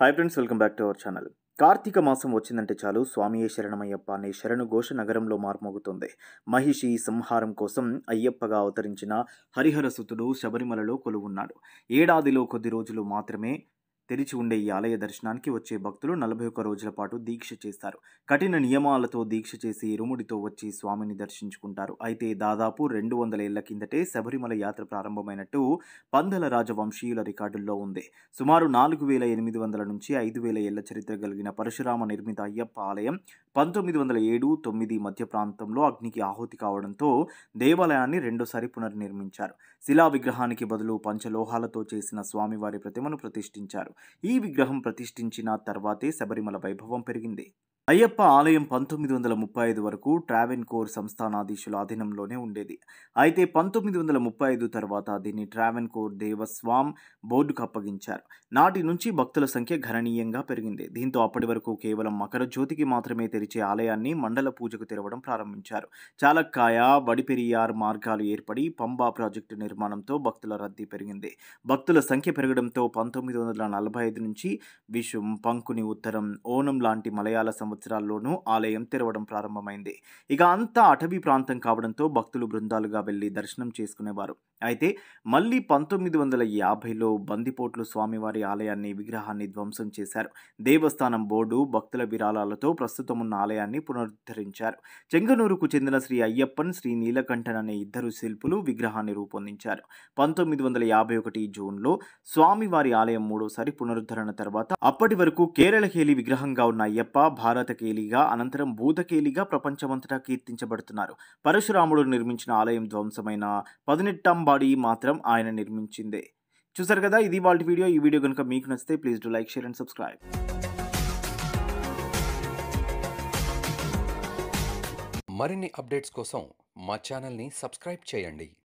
hi friends welcome back to our channel Karthika మాసం వచ్చిందంటే చాలు స్వామియే శరణమయ్యప్ప అనే శరణు ఘోష నగరంలో మార్మోగుతుంది మహిషి సంహారం కోసం అయ్యప్పగా అవతరించిన హరిహరసుతుడు శబరిమలలో కొలువున్నాడు ఏడాదిలో కొద్ది రోజులు మాత్రమే తెరిచి ఉండే ఈ ఆలయ దర్శనానికి వచ్చే భక్తులు నలభై ఒక్క రోజుల పాటు దీక్ష చేస్తారు కఠిన నియమాలతో దీక్ష చేసి ఇరుముడితో వచ్చి స్వామిని దర్శించుకుంటారు అయితే దాదాపు రెండు వందల ఏళ్ల కిందటే శబరిమల యాత్ర ప్రారంభమైనట్టు పందల రాజవంశీయుల రికార్డుల్లో ఉంది సుమారు నాలుగు వేల ఎనిమిది వందల నుంచి ఐదు వేల ఏళ్ల చరిత్ర కలిగిన పరశురామ నిర్మిత అయ్యప్ప ఆలయం పంతొమ్మిది వందల ఏడు తొమ్మిది మధ్య ప్రాంతంలో అగ్నికి ఆహుతి కావడంతో దేవాలయాన్ని రెండోసారి పునర్నిర్మించారు శిలా విగ్రహానికి బదులు పంచలోహాలతో చేసిన స్వామివారి ప్రతిమను ప్రతిష్ఠించారు ఈ విగ్రహం ప్రతిష్ఠించిన తర్వాతే శబరిమల వైభవం పెరిగింది అయ్యప్ప ఆలయం పంతొమ్మిది వందల ముప్పై ఐదు వరకు ట్రావెన్ కోర్ సంస్థానాధీశుల అధీనంలోనే ఉండేది అయితే పంతొమ్మిది వందల ముప్పై ఐదు తర్వాత దీన్ని ట్రావెన్ కోర్ దేవస్వాం బోర్డుకు అప్పగించారు నాటి నుంచి భక్తుల సంఖ్య గణనీయంగా పెరిగింది దీంతో అప్పటి వరకు కేవలం మకర జ్యోతికి మాత్రమే తెరిచే ఆలయాన్ని మండల పూజకు తెరవడం ప్రారంభించారు చాలక్కాయ వడిపెరియార్ మార్గాలు ఏర్పడి పంబా ప్రాజెక్టు నిర్మాణంతో భక్తుల రద్దీ పెరిగింది భక్తుల సంఖ్య పెరగడంతో పంతొమ్మిది వందల నలభై ఐదు నుంచి విషం పంకుని ఉత్తరం ఓనం లాంటి మలయాళ సంవత్సరం సంవత్సరాల్లోనూ ఆలయం తెరవడం ప్రారంభమైంది ఇక అంతా అటవీ ప్రాంతం కావడంతో భక్తులు బృందాలుగా వెళ్లి దర్శనం చేసుకునేవారు అయితే మళ్ళీ పంతొమ్మిది వందల యాభైలో బందిపోట్లు స్వామివారి ఆలయాన్ని విగ్రహాన్ని ధ్వంసం చేశారు దేవస్థానం బోర్డు భక్తుల విరాళాలతో ప్రస్తుతం ఉన్న ఆలయాన్ని పునరుద్ధరించారు చెంగనూరుకు చెందిన శ్రీ అయ్యప్పన్ శ్రీ నీలకంఠన్ అనే ఇద్దరు శిల్పులు విగ్రహాన్ని రూపొందించారు పంతొమ్మిది వందల యాభై ఒకటి జూన్లో స్వామివారి ఆలయం మూడోసారి పునరుద్ధరణ తర్వాత అప్పటి వరకు కేరళకేలి విగ్రహంగా ఉన్న అయ్యప్ప భారతకేలిగా అనంతరం భూతకేలిగా ప్రపంచమంతటా కీర్తించబడుతున్నారు పరశురాముడు నిర్మించిన ఆలయం ధ్వంసమైన పదినెట్టాం బాడీ మాత్రం ఆయన నిర్మించిందే చూసారు కదా ఇది వాళ్ళ వీడియో ఈ వీడియో కనుక మీకు నచ్చితే please do like share and subscribe మరిన్ని అప్డేట్స్ కోసం మా సబ్స్క్రైబ్ చేయండి